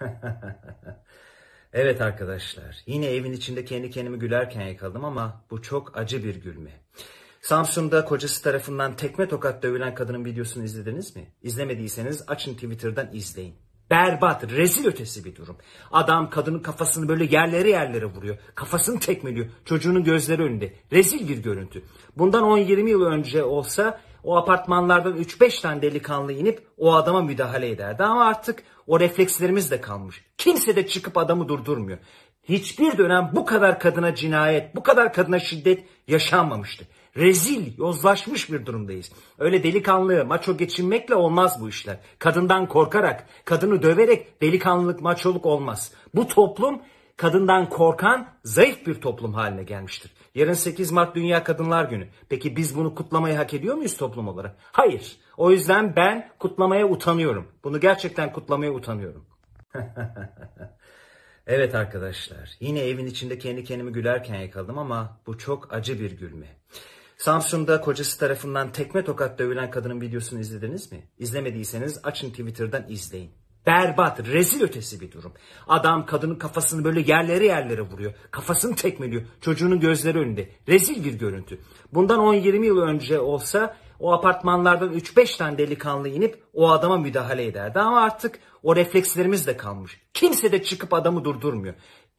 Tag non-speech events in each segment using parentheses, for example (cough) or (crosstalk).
(laughs) evet arkadaşlar yine evin içinde kendi kendimi gülerken yakaladım ama bu çok acı bir gülme. Samsun'da kocası tarafından tekme tokat dövülen kadının videosunu izlediniz mi? İzlemediyseniz açın Twitter'dan izleyin. Berbat, rezil ötesi bir durum. Adam kadının kafasını böyle yerlere yerlere vuruyor. Kafasını tekmeliyor. Çocuğunun gözleri önünde. Rezil bir görüntü. Bundan 10-20 yıl önce olsa o apartmanlardan 3-5 tane delikanlı inip o adama müdahale ederdi. Ama artık o reflekslerimiz de kalmış. Kimse de çıkıp adamı durdurmuyor. Hiçbir dönem bu kadar kadına cinayet, bu kadar kadına şiddet yaşanmamıştı. Rezil, yozlaşmış bir durumdayız. Öyle delikanlı, maço geçinmekle olmaz bu işler. Kadından korkarak, kadını döverek delikanlılık, maçoluk olmaz. Bu toplum kadından korkan zayıf bir toplum haline gelmiştir. Yarın 8 Mart Dünya Kadınlar Günü. Peki biz bunu kutlamayı hak ediyor muyuz toplum olarak? Hayır. O yüzden ben kutlamaya utanıyorum. Bunu gerçekten kutlamaya utanıyorum. (laughs) evet arkadaşlar yine evin içinde kendi kendimi gülerken yakaladım ama bu çok acı bir gülme. Samsun'da kocası tarafından tekme tokat dövülen kadının videosunu izlediniz mi? İzlemediyseniz açın Twitter'dan izleyin. Berbat, rezil ötesi bir durum. Adam kadının kafasını böyle yerlere yerlere vuruyor. Kafasını tekmeliyor. Çocuğunun gözleri önünde. Rezil bir görüntü. Bundan 10-20 yıl önce olsa o apartmanlardan 3-5 tane delikanlı inip o adama müdahale ederdi. Ama artık o reflekslerimiz de kalmış. Kimse de çıkıp adamı durdurmuyor.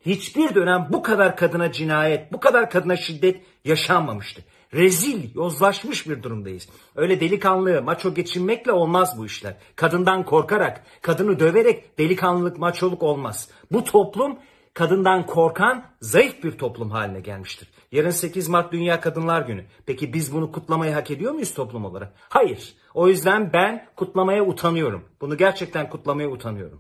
Hiçbir dönem bu kadar kadına cinayet, bu kadar kadına şiddet yaşanmamıştı. Rezil, yozlaşmış bir durumdayız. Öyle delikanlı, maço geçinmekle olmaz bu işler. Kadından korkarak, kadını döverek delikanlılık, maçoluk olmaz. Bu toplum kadından korkan zayıf bir toplum haline gelmiştir. Yarın 8 Mart Dünya Kadınlar Günü. Peki biz bunu kutlamayı hak ediyor muyuz toplum olarak? Hayır. O yüzden ben kutlamaya utanıyorum. Bunu gerçekten kutlamaya utanıyorum.